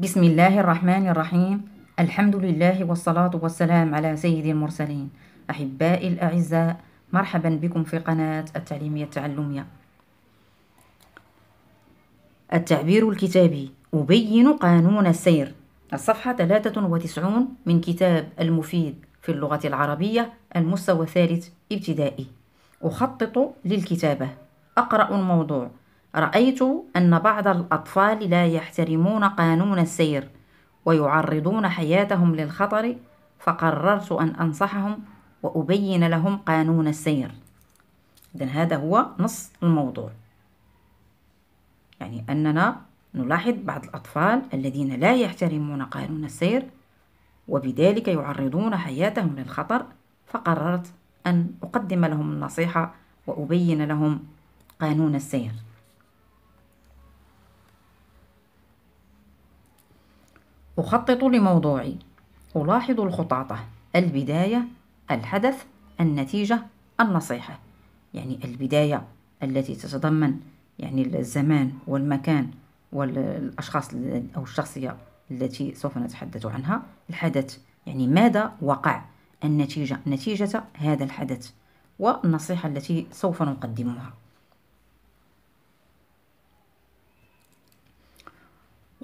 بسم الله الرحمن الرحيم الحمد لله والصلاة والسلام على سيد المرسلين أحبائي الأعزاء مرحبا بكم في قناة التعليمية التعلمية التعبير الكتابي أبين قانون السير الصفحة 93 من كتاب المفيد في اللغة العربية المستوى الثالث ابتدائي أخطط للكتابة أقرأ الموضوع رأيت أن بعض الأطفال لا يحترمون قانون السير ويعرضون حياتهم للخطر فقررت أن أنصحهم وأبين لهم قانون السير إذا هذا هو نص الموضوع يعني أننا نلاحظ بعض الأطفال الذين لا يحترمون قانون السير وبذلك يعرضون حياتهم للخطر فقررت أن أقدم لهم النصيحة وأبين لهم قانون السير أخطط لموضوعي ألاحظ الخطاطة البداية الحدث النتيجة النصيحة يعني البداية التي تتضمن يعني الزمان والمكان والأشخاص أو الشخصية التي سوف نتحدث عنها الحدث يعني ماذا وقع النتيجة نتيجة هذا الحدث والنصيحة التي سوف نقدمها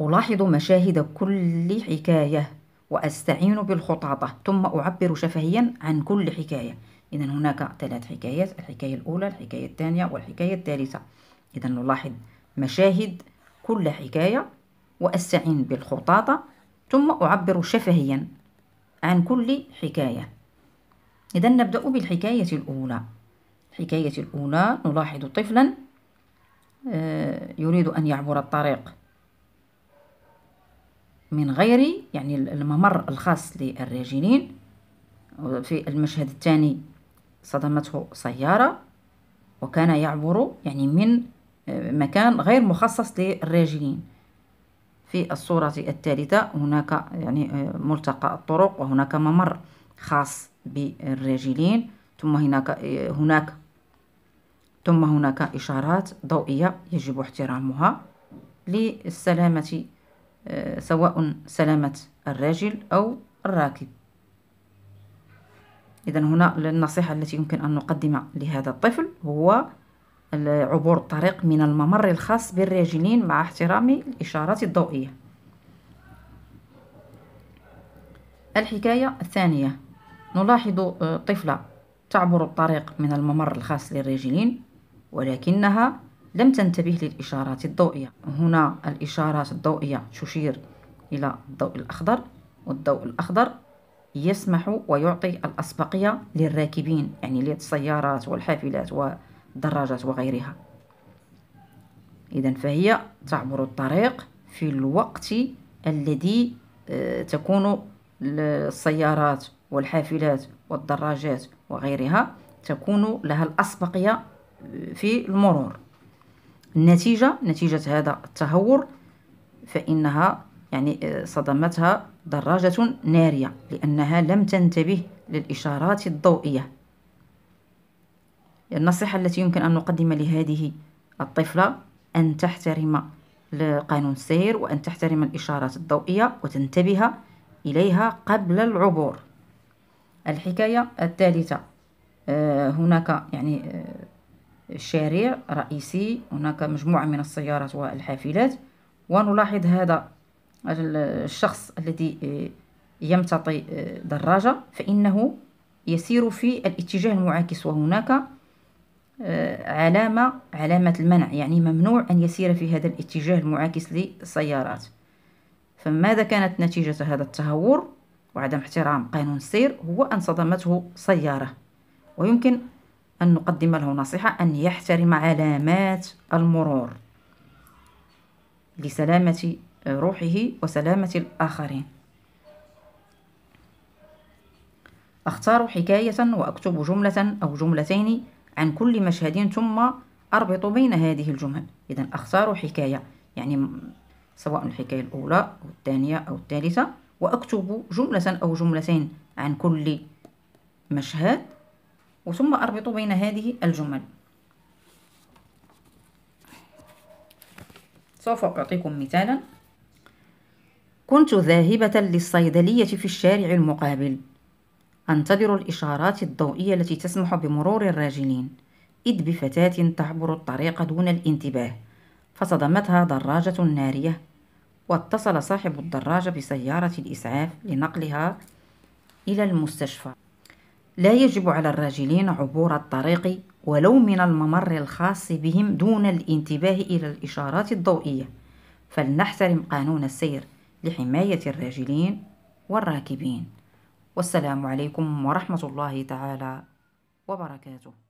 ألاحظ مشاهد كل حكاية وأستعين بالخطاطة ثم أعبر شفهيا عن كل حكاية إذا هناك ثلاث حكايات الحكاية الأولى الحكاية الثانية والحكاية الثالثة إذا نلاحظ مشاهد كل حكاية وأستعين بالخطاطة ثم أعبر شفهيا عن كل حكاية إذا نبدأ بالحكاية الأولى الحكاية الأولى نلاحظ طفلا آه، يريد أن يعبر الطريق من غير يعني الممر الخاص للراجلين في المشهد الثاني صدمته سيارة وكان يعبر يعني من آه، مكان غير مخصص للراجلين في الصورة الثالثة هناك يعني آه، ملتقى الطرق وهناك ممر خاص بالراجلين ثم هناك آه، هناك ثم هناك إشارات ضوئية يجب احترامها للسلامة آه، سواء سلامة الراجل أو الراكب إذا هنا النصيحة التي يمكن أن نقدم لهذا الطفل هو عبور الطريق من الممر الخاص بالراجلين مع احترام الإشارات الضوئية الحكاية الثانية نلاحظ آه، طفلة تعبر الطريق من الممر الخاص للراجلين ولكنها لم تنتبه للإشارات الضوئية هنا الإشارات الضوئية تشير إلى الضوء الأخضر والضوء الأخضر يسمح ويعطي الأسبقية للراكبين يعني للسيارات والحافلات والدراجات وغيرها إذا فهي تعبر الطريق في الوقت الذي آه، تكون السيارات والحافلات والدراجات وغيرها تكون لها الأسبقية في المرور النتيجة نتيجة هذا التهور فإنها يعني آه، صدمتها دراجة نارية لأنها لم تنتبه للإشارات الضوئية النصيحة التي يمكن أن نقدم لهذه الطفلة أن تحترم قانون السير وأن تحترم الإشارات الضوئية وتنتبه إليها قبل العبور الحكاية الثالثة آه، هناك يعني آه، شارع رئيسي هناك مجموعة من السيارات والحافلات ونلاحظ هذا الشخص الذي آه، يمتطي آه، دراجة فإنه يسير في الاتجاه المعاكس وهناك آه، علامة علامة المنع يعني ممنوع أن يسير في هذا الاتجاه المعاكس للسيارات فماذا كانت نتيجة هذا التهور وعدم احترام قانون السير هو أن صدمته سيارة ويمكن أن نقدم له نصيحة أن يحترم علامات المرور لسلامة روحه وسلامة الآخرين أختار حكاية وأكتب جملة أو جملتين عن كل مشهد ثم أربط بين هذه الجمل إذا أختار حكاية يعني سواء الحكاية الأولى أو الثانية أو الثالثة وأكتب جملة أو جملتين عن كل مشهد وثم أربط بين هذه الجمل سوف أعطيكم مثالا كنت ذاهبة للصيدلية في الشارع المقابل أنتظر الإشارات الضوئية التي تسمح بمرور الراجلين إذ بفتاة تعبر الطريق دون الانتباه فصدمتها دراجة نارية واتصل صاحب الدراجة بسيارة الإسعاف لنقلها إلى المستشفى لا يجب على الراجلين عبور الطريق ولو من الممر الخاص بهم دون الانتباه إلى الإشارات الضوئية فلنحترم قانون السير لحماية الراجلين والراكبين والسلام عليكم ورحمة الله تعالى وبركاته